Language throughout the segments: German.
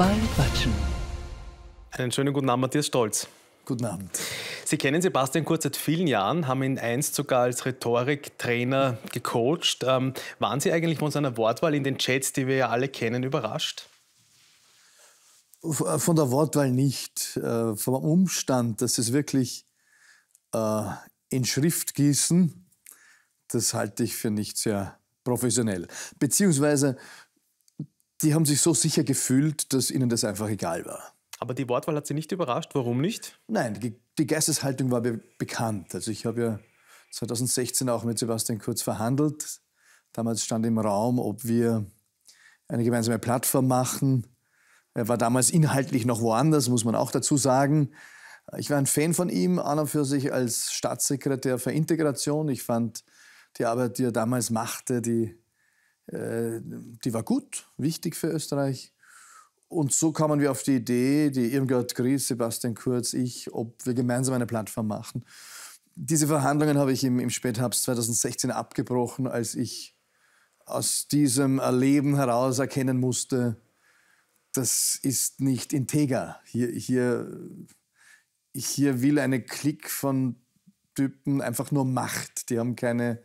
bei Quatschen. Einen schönen guten Abend, Matthias Stolz. Guten Abend. Sie kennen Sebastian Kurz seit vielen Jahren, haben ihn einst sogar als Rhetoriktrainer gecoacht. Ähm, waren Sie eigentlich von seiner Wortwahl in den Chats, die wir ja alle kennen, überrascht? Äh, von der Wortwahl nicht. Äh, vom Umstand, dass es wirklich äh, in Schrift gießen, das halte ich für nicht sehr professionell. Beziehungsweise die haben sich so sicher gefühlt, dass ihnen das einfach egal war. Aber die Wortwahl hat Sie nicht überrascht. Warum nicht? Nein, die, Geisteshaltung war be bekannt. Also ich habe ja 2016 auch mit Sebastian Kurz verhandelt. Damals stand im Raum, ob wir eine gemeinsame Plattform machen. Er war damals inhaltlich noch woanders, muss man auch dazu sagen. Ich war ein Fan von ihm, an und für sich als Staatssekretär für Integration. Ich fand die Arbeit, die er damals machte, die äh, die war gut, wichtig für Österreich. Und so kamen wir auf die Idee, die Irmgard Gries, Sebastian Kurz, ich, ob wir gemeinsam eine Plattform machen. Diese Verhandlungen habe ich im, im Spätherbst 2016 abgebrochen, als ich aus diesem Erleben heraus erkennen musste, das ist nicht integer. Hier, hier, hier will eine Klick von Typen einfach nur Macht. Die haben keine,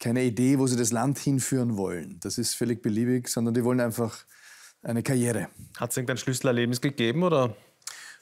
keine Idee, wo sie das Land hinführen wollen. Das ist völlig beliebig, sondern die wollen einfach eine Karriere. Hat es irgendein Schlüsselerlebnis gegeben oder?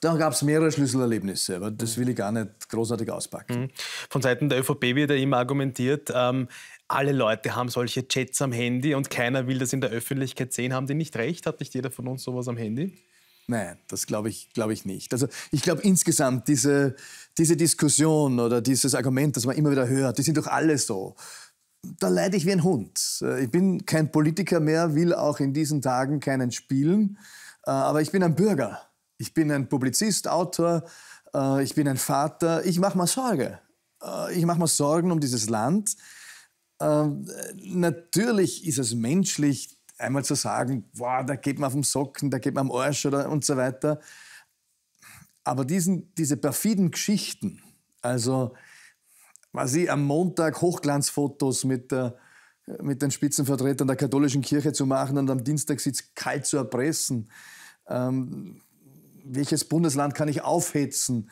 Da gab es mehrere Schlüsselerlebnisse, aber das will ich gar nicht großartig auspacken. Mhm. Von Seiten der ÖVP wird ja immer argumentiert, ähm, alle Leute haben solche Chats am Handy und keiner will das in der Öffentlichkeit sehen. Haben die nicht recht? Hat nicht jeder von uns sowas am Handy? Nein, das glaube ich, glaub ich nicht. Also ich glaube insgesamt diese, diese Diskussion oder dieses Argument, das man immer wieder hört, die sind doch alle so da leide ich wie ein Hund. Äh, ich bin kein Politiker mehr, will auch in diesen Tagen keinen spielen, äh, aber ich bin ein Bürger. Ich bin ein Publizist, Autor, äh, ich bin ein Vater. Ich mache mir Sorge. Ich mache mir Sorgen um dieses Land. Ähm, natürlich ist es menschlich, einmal zu sagen, boah, da geht man auf den Socken, da geht man am Arsch oder und so weiter. Aber diesen, diese perfiden Geschichten, also quasi am Montag Hochglanzfotos mit, der, mit den Spitzenvertretern der katholischen Kirche zu machen und am Dienstag sitzt kalt zu erpressen. Ähm, welches Bundesland kann ich aufhetzen?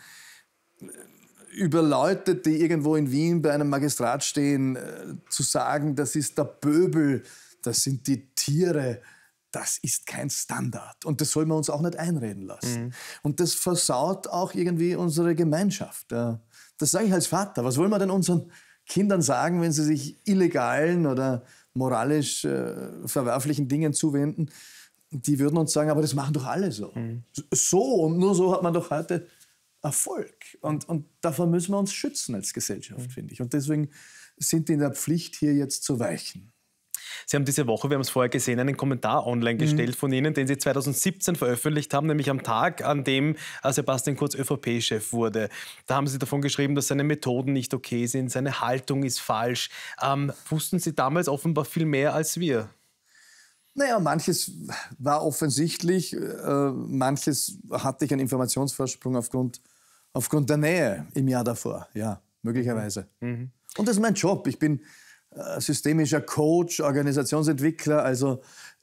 Über Leute, die irgendwo in Wien bei einem Magistrat stehen, äh, zu sagen, das ist der Böbel, das sind die Tiere, das ist kein Standard. Und das soll man uns auch nicht einreden lassen. Mhm. Und das versaut auch irgendwie unsere Gemeinschaft. Ja. Äh, das sage ich als Vater. Was wollen wir denn unseren Kindern sagen, wenn sie sich illegalen oder moralisch äh, verwerflichen Dingen zuwenden? Die würden uns sagen, aber das machen doch alle so. Mhm. So und nur so hat man doch heute Erfolg. Und, und davon müssen wir uns schützen als Gesellschaft, mhm. finde ich. Und deswegen sind die in der Pflicht, hier jetzt zu weichen. Sie haben diese Woche, wir haben es vorher gesehen, einen Kommentar online mhm. gestellt mhm. von Ihnen, den Sie 2017 veröffentlicht haben, nämlich am Tag, an dem äh, Sebastian Kurz ÖVP-Chef wurde. Da haben Sie davon geschrieben, dass seine Methoden nicht okay sind, seine Haltung ist falsch. Ähm, wussten Sie damals offenbar viel mehr als wir? Naja, manches war offensichtlich, äh, manches hatte ich einen Informationsvorsprung aufgrund, aufgrund der Nähe im Jahr davor, ja, möglicherweise. Mhm. Und das ist mein Job. Ich bin äh, systemischer Coach, Organisationsentwickler, also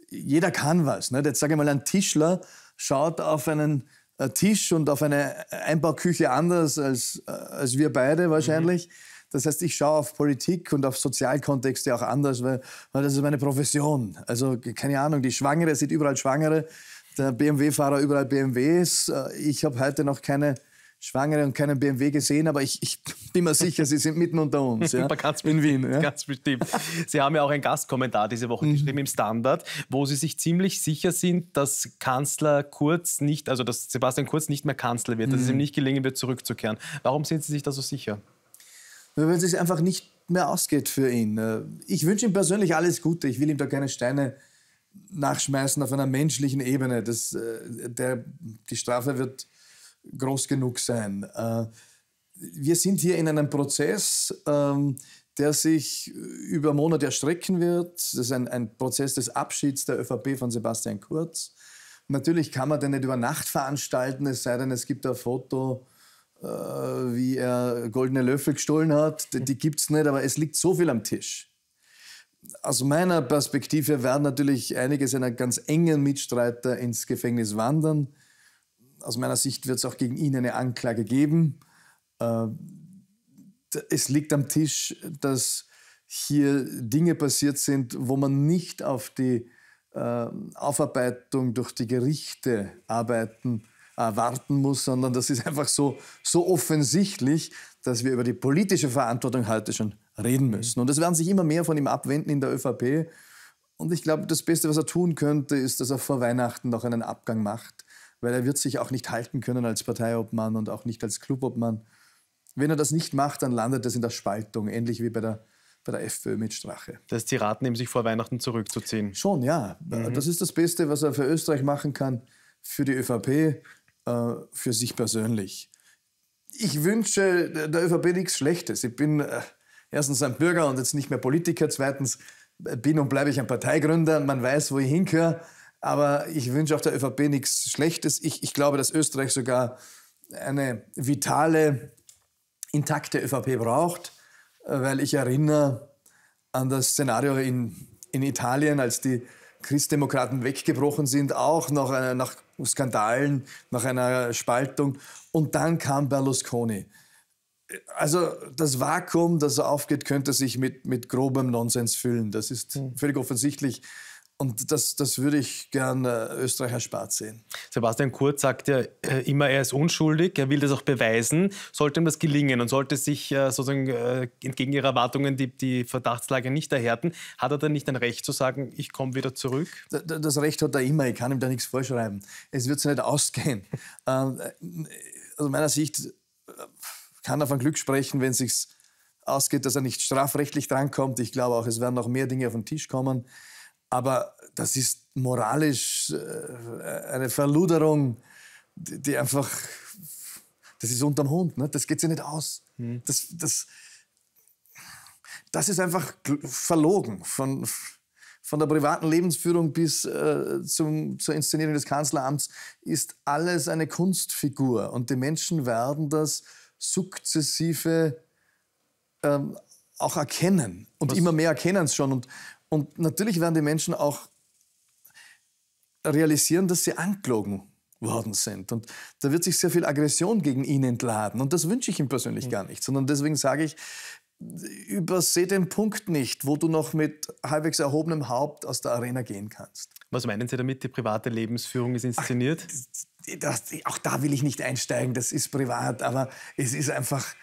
jeder kann was. Ne? Jetzt sage ich mal, ein Tischler schaut auf einen äh, Tisch und auf eine äh, Einbauküche anders als, als wir beide mhm. wahrscheinlich. Mhm. Das heißt, ich schaue auf Politik und auf Sozialkontexte auch anders, weil, weil das ist meine Profession. Also keine Ahnung, die Schwangere sieht überall Schwangere, der BMW-Fahrer überall BMWs. Ich habe heute noch keine Schwangere und keinen BMW gesehen, aber ich, ich bin mir sicher, Sie sind mitten unter uns. Ja? ganz in Wien. Ja? Ganz bestimmt. Sie haben ja auch einen Gastkommentar diese Woche mhm. geschrieben im Standard, wo Sie sich ziemlich sicher sind, dass Kanzler Kurz nicht, also dass Sebastian Kurz nicht mehr Kanzler wird, mhm. dass es mhm. ihm nicht gelingen wird, zurückzukehren. Warum sind Sie sich da so sicher? Weil es sich einfach nicht mehr ausgeht für ihn. Ich wünsche ihm persönlich alles Gute. Ich will ihm da keine Steine nachschmeißen auf einer menschlichen Ebene. Das, äh, der, die Strafe wird groß genug sein. Äh, wir sind hier in einem Prozess, ähm, der sich über Monate erstrecken wird. Das ist ein, ein Prozess des Abschieds der ÖVP von Sebastian Kurz. Natürlich kann man den nicht über Nacht veranstalten, es sei denn, es gibt ein Foto, äh, wie er goldene Löffel gestohlen hat. Die, die gibt es nicht, aber es liegt so viel am Tisch. Aus meiner Perspektive werden natürlich einige seiner ganz engen Mitstreiter ins Gefängnis wandern aus meiner Sicht wird es auch gegen ihn eine Anklage geben. Äh, es liegt am Tisch, dass hier Dinge passiert sind, wo man nicht auf die äh, Aufarbeitung durch die Gerichte arbeiten, äh, warten muss, sondern das ist einfach so, so offensichtlich, dass wir über die politische Verantwortung heute schon reden mhm. müssen. Und es werden sich immer mehr von ihm abwenden in der ÖVP. Und ich glaube, das Beste, was er tun könnte, ist, dass er vor Weihnachten noch einen Abgang macht weil er wird sich auch nicht halten können als Parteiobmann und auch nicht als Clubobmann. Wenn er das nicht macht, dann landet es in der Spaltung, ähnlich wie bei der, bei der FPÖ mit Strache. Das heißt, Sie raten ihm, sich vor Weihnachten zurückzuziehen? Schon, ja. Mhm. Das ist das Beste, was er für Österreich machen kann, für die ÖVP, äh, für sich persönlich. Ich wünsche der ÖVP nichts Schlechtes. Ich bin äh, erstens ein Bürger und jetzt nicht mehr Politiker, zweitens äh, bin und bleibe ich ein Parteigründer, man weiß, wo ich hingehöre. Aber ich wünsche auch der ÖVP nichts Schlechtes. Ich, ich glaube, dass Österreich sogar eine vitale, intakte ÖVP braucht, weil ich erinnere an das Szenario in, in Italien, als die Christdemokraten weggebrochen sind, auch nach, einer, nach Skandalen, nach einer Spaltung. Und dann kam Berlusconi. Also das Vakuum, das aufgeht, könnte sich mit, mit grobem Nonsens füllen. Das ist hm. völlig offensichtlich. Und das, das würde ich gerne äh, Österreich erspart sehen. Sebastian Kurz sagt ja äh, immer, er ist unschuldig, er will das auch beweisen. Sollte ihm das gelingen und sollte sich äh, sozusagen entgegen ihrer Erwartungen die, die Verdachtslage nicht erhärten, hat er dann nicht ein Recht zu sagen, ich komme wieder zurück? Das Recht hat er immer, ich kann ihm da nichts vorschreiben. Es wird so nicht ausgehen. also meiner Sicht kann er von Glück sprechen, wenn es sich ausgeht, dass er nicht strafrechtlich drankommt. Ich glaube auch, es werden noch mehr Dinge auf den Tisch kommen. Aber das ist moralisch äh, eine Verluderung, die einfach, das ist unterm Hund, ne? das geht sich nicht aus. Hm. Das, das, das ist einfach verlogen von, von der privaten Lebensführung bis äh, zum, zur Inszenierung des Kanzleramts ist alles eine Kunstfigur und die Menschen werden das sukzessive ähm, auch erkennen und Was? immer mehr erkennen es schon und, und natürlich werden die Menschen auch realisieren, dass sie angelogen worden sind. Und da wird sich sehr viel Aggression gegen ihn entladen. Und das wünsche ich ihm persönlich mhm. gar nicht. Sondern deswegen sage ich, übersehe den Punkt nicht, wo du noch mit halbwegs erhobenem Haupt aus der Arena gehen kannst. Was meinen Sie damit, die private Lebensführung ist inszeniert? Ach, das, auch da will ich nicht einsteigen, das ist privat, aber es ist einfach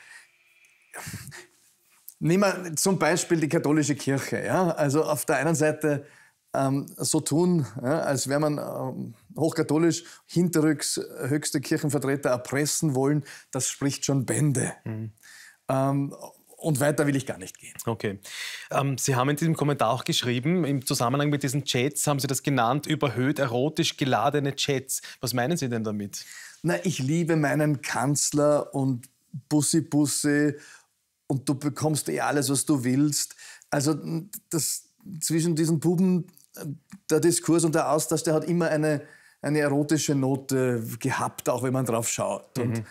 Nehmen wir zum Beispiel die katholische Kirche. Ja? Also auf der einen Seite ähm, so tun, ja, als wäre man ähm, hochkatholisch, hinterrücks äh, höchste Kirchenvertreter erpressen wollen, das spricht schon Bände. Mhm. Ähm, und weiter will ich gar nicht gehen. Okay. Ähm, Sie haben in diesem Kommentar auch geschrieben, im Zusammenhang mit diesen Chats haben Sie das genannt, überhöht erotisch geladene Chats. Was meinen Sie denn damit? Na, ich liebe meinen Kanzler und Bussi Bussi und du bekommst eh alles, was du willst. Also das, zwischen diesen Buben, äh, der Diskurs und der Austausch, der hat immer eine, eine erotische Note gehabt, auch wenn man drauf schaut. Mhm.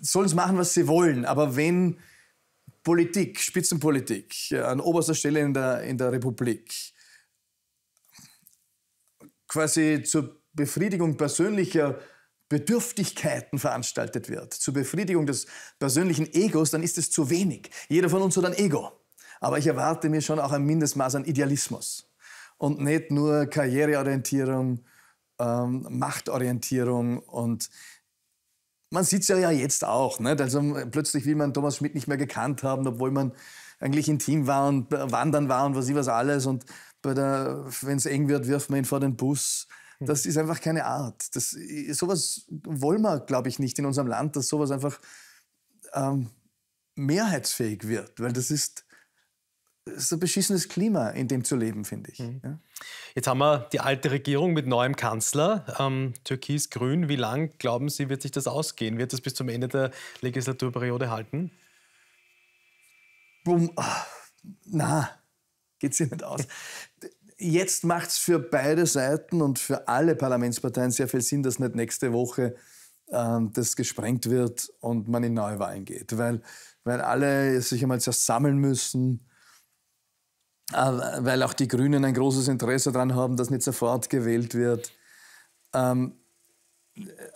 sollen es machen, was sie wollen, aber wenn Politik, Spitzenpolitik äh, an oberster Stelle in der, in der Republik quasi zur Befriedigung persönlicher Bedürftigkeiten veranstaltet wird, zur Befriedigung des persönlichen Egos, dann ist es zu wenig. Jeder von uns hat ein Ego. Aber ich erwarte mir schon auch ein Mindestmaß an Idealismus. Und nicht nur Karriereorientierung, ähm, Machtorientierung und man sieht es ja, jetzt auch. Nicht? Also plötzlich will man Thomas Schmidt nicht mehr gekannt haben, obwohl man eigentlich intim war und wandern war und was ich was alles. Und wenn es eng wird, wirft man ihn vor den Bus. Das hm. ist einfach keine Art. Das, äh, sowas wollen wir, glaube ich, nicht in unserem Land, dass sowas einfach ähm, mehrheitsfähig wird, weil das ist, das ist ein beschissenes Klima, in dem zu leben, finde ich. Mhm. Ja? Jetzt haben wir die alte Regierung mit neuem Kanzler, ähm, türkis-grün. Wie lang, glauben Sie, wird sich das ausgehen? Wird das bis zum Ende der Legislaturperiode halten? Bumm. Ah, na, geht sich nicht aus. jetzt macht es für beide Seiten und für alle Parlamentsparteien sehr viel Sinn, dass nicht nächste Woche ähm, das gesprengt wird und man in Neuwahlen geht, weil, weil alle sich einmal zersammeln sammeln müssen, äh, weil auch die Grünen ein großes Interesse daran haben, dass nicht sofort gewählt wird. Ähm,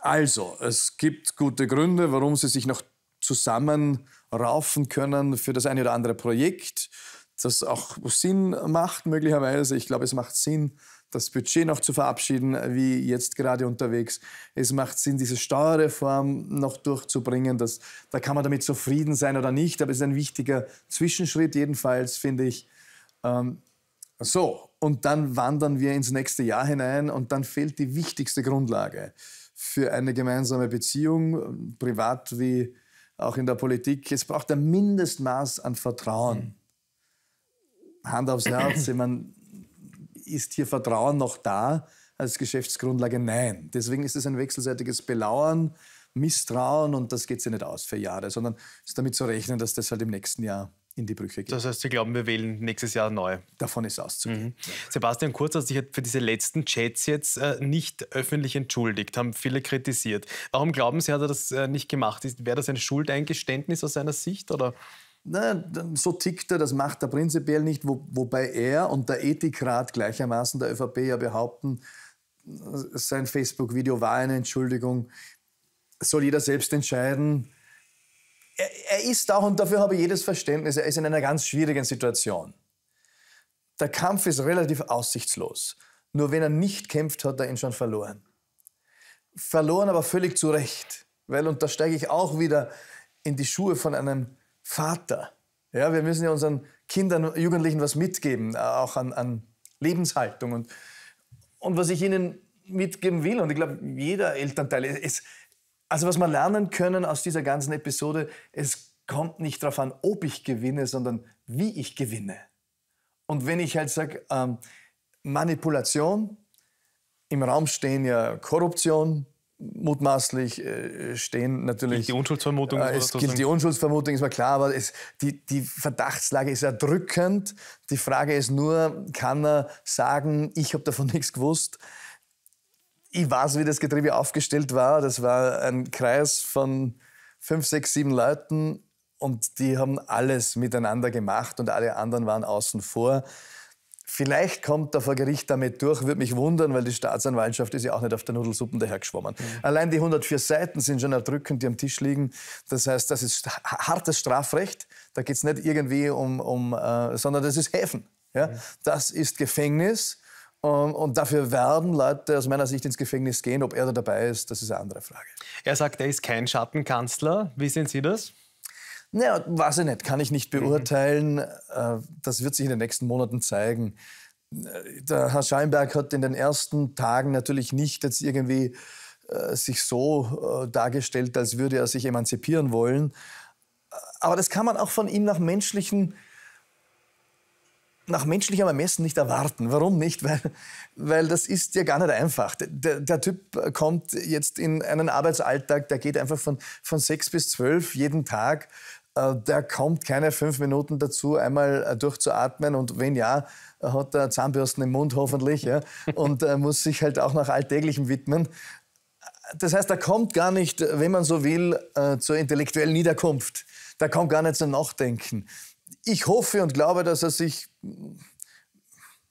also, es gibt gute Gründe, warum sie sich noch zusammenraufen können für das eine oder andere Projekt das auch Sinn macht, möglicherweise. Ich glaube, es macht Sinn, das Budget noch zu verabschieden, wie jetzt gerade unterwegs. Es macht Sinn, diese Steuerreform noch durchzubringen. Das, da kann man damit zufrieden sein oder nicht, aber es ist ein wichtiger Zwischenschritt, jedenfalls, finde ich. Ähm, so, und dann wandern wir ins nächste Jahr hinein und dann fehlt die wichtigste Grundlage für eine gemeinsame Beziehung, privat wie auch in der Politik. Es braucht ein Mindestmaß an Vertrauen. Hm. Hand aufs Herz, ich meine, ist hier Vertrauen noch da als Geschäftsgrundlage? Nein. Deswegen ist es ein wechselseitiges Belauern, Misstrauen und das geht sich nicht aus für Jahre, sondern es ist damit zu rechnen, dass das halt im nächsten Jahr in die Brüche geht. Das heißt, Sie glauben, wir wählen nächstes Jahr neu. Davon ist auszugehen. Mhm. Sebastian Kurz hat sich halt für diese letzten Chats jetzt äh, nicht öffentlich entschuldigt, haben viele kritisiert. Warum glauben Sie, hat er das äh, nicht gemacht? Wäre das ein Schuldeingeständnis aus seiner Sicht? Oder? na, so tickt er, das macht er prinzipiell nicht, wo, wobei er und der Ethikrat gleichermaßen der ÖVP ja behaupten, sein Facebook-Video war eine Entschuldigung, soll jeder selbst entscheiden. Er, er ist auch, und dafür habe ich jedes Verständnis, er ist in einer ganz schwierigen Situation. Der Kampf ist relativ aussichtslos. Nur wenn er nicht kämpft, hat er ihn schon verloren. Verloren aber völlig zu Recht, weil, und da steige ich auch wieder in die Schuhe von einem Vater. Ja, wir müssen ja unseren Kindern und Jugendlichen was mitgeben, äh, auch an, an Lebenshaltung. Und, und was ich ihnen mitgeben will, und ich glaube, jeder Elternteil, es, also was wir lernen können aus dieser ganzen Episode, es kommt nicht darauf an, ob ich gewinne, sondern wie ich gewinne. Und wenn ich halt sage, ähm, Manipulation, im Raum stehen ja Korruption, mutmaßlich äh, stehen natürlich. die Unschuldsvermutung. Äh, es gilt die Unschuldsvermutung, ist mal klar, aber es, die, die Verdachtslage ist erdrückend. Die Frage ist nur, kann er sagen, ich habe davon nichts gewusst? Ich weiß, wie das Getriebe aufgestellt war. Das war ein Kreis von fünf, sechs, sieben Leuten und die haben alles miteinander gemacht und alle anderen waren außen vor. Vielleicht kommt er vor Gericht damit durch, würde mich wundern, weil die Staatsanwaltschaft ist ja auch nicht auf der Nudelsuppen dahergeschwommen. Mhm. Allein die 104 Seiten sind schon erdrückend, die am Tisch liegen. Das heißt, das ist hartes Strafrecht. Da geht es nicht irgendwie um, um äh, sondern das ist Häfen. Ja? Mhm. Das ist Gefängnis. Ähm, und dafür werden Leute aus meiner Sicht ins Gefängnis gehen. Ob er da dabei ist, das ist eine andere Frage. Er sagt, er ist kein Schattenkanzler. Wie sehen Sie das? Naja, weiß ich nicht, kann ich nicht mhm. beurteilen. Mhm. Das wird sich in den nächsten Monaten zeigen. Äh, der Herr Scheinberg hat in den ersten Tagen natürlich nicht jetzt irgendwie äh, sich so äh, dargestellt, als würde er sich emanzipieren wollen. Aber das kann man auch von ihm nach menschlichen nach menschlichem Ermessen nicht erwarten. Warum nicht? Weil, weil das ist ja gar nicht einfach. Der, der, Typ kommt jetzt in einen Arbeitsalltag, der geht einfach von, von sechs bis zwölf jeden Tag äh, der kommt keine fünf Minuten dazu, einmal äh, durchzuatmen und wenn ja, äh, hat er Zahnbürsten im Mund hoffentlich ja, und muss sich halt auch nach Alltäglichem widmen. Das heißt, er kommt gar nicht, wenn man so will, zur intellektuellen Niederkunft. Da kommt gar nicht zum Nachdenken. Ich hoffe und glaube, dass er sich mm,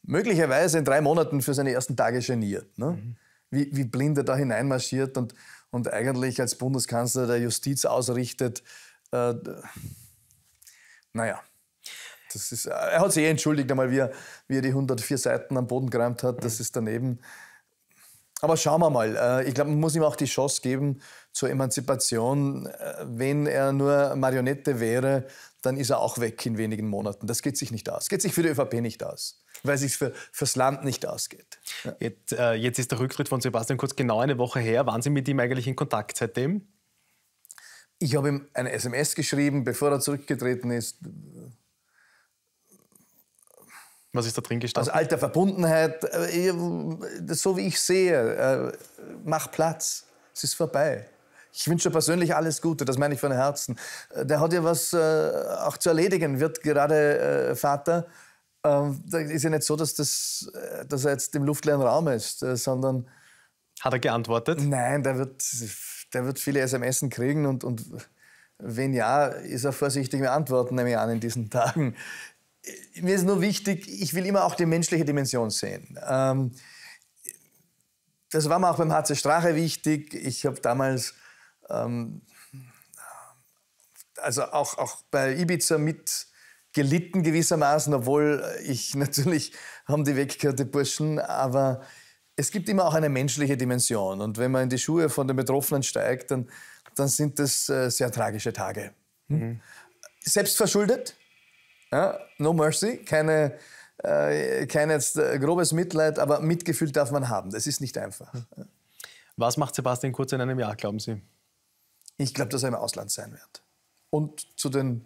möglicherweise in drei Monaten für seine ersten Tage geniert. Ne? Mhm. Wie, wie blind er da hineinmarschiert und, und eigentlich als Bundeskanzler der Justiz ausrichtet, äh, naja. Das ist, er hat sich eh entschuldigt, einmal, wie er, wie er die 104 Seiten am Boden geräumt hat. Das ist daneben. Aber schauen wir mal. Äh, ich glaube, man muss ihm auch die Chance geben zur Emanzipation. Äh, wenn er nur Marionette wäre, dann ist er auch weg in wenigen Monaten. Das geht sich nicht aus. Geht sich für die ÖVP nicht aus, weil sich für fürs Land nicht ausgeht. Ja. Jetzt, äh, jetzt ist der Rücktritt von Sebastian Kurz genau eine Woche her. Waren Sie mit ihm eigentlich in Kontakt seitdem? Ich habe ihm eine SMS geschrieben, bevor er zurückgetreten ist. Was ist da drin gestanden? Aus also alter Verbundenheit, äh, so wie ich sehe, äh, mach Platz, es ist vorbei. Ich wünsche persönlich alles Gute, das meine ich von Herzen. Äh, der hat ja was auch zu erledigen, wird gerade Vater. Ähm, da ist ja nicht so, dass, das, dass er jetzt im luftleeren Raum ist, sondern... Hat er geantwortet? Nein, der wird der wird viele SMS kriegen und, und wenn ja, ist er vorsichtig mit Antworten, nehme ich an, in diesen Tagen. Mir ist nur wichtig, ich will immer auch die menschliche Dimension sehen. Ähm, das war mir auch beim HC Strache wichtig. Ich habe damals, ähm, also auch, auch bei Ibiza mit gelitten gewissermaßen, obwohl ich natürlich haben die weggehört, die Burschen, aber es gibt immer auch eine menschliche Dimension. Und wenn man in die Schuhe von den Betroffenen steigt, dann, dann sind das äh, sehr tragische Tage. Mhm. mhm. Selbstverschuldet, ja, no mercy, keine, äh, kein jetzt äh, grobes Mitleid, aber Mitgefühl darf man haben. Das ist nicht einfach. Mhm. Was macht Sebastian Kurz in einem Jahr, glauben Sie? Ich glaube, dass er im Ausland sein wird und zu den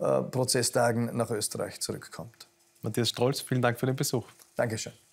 äh, Prozesstagen nach Österreich zurückkommt. Matthias Strolz, vielen Dank für den Besuch. Dankeschön.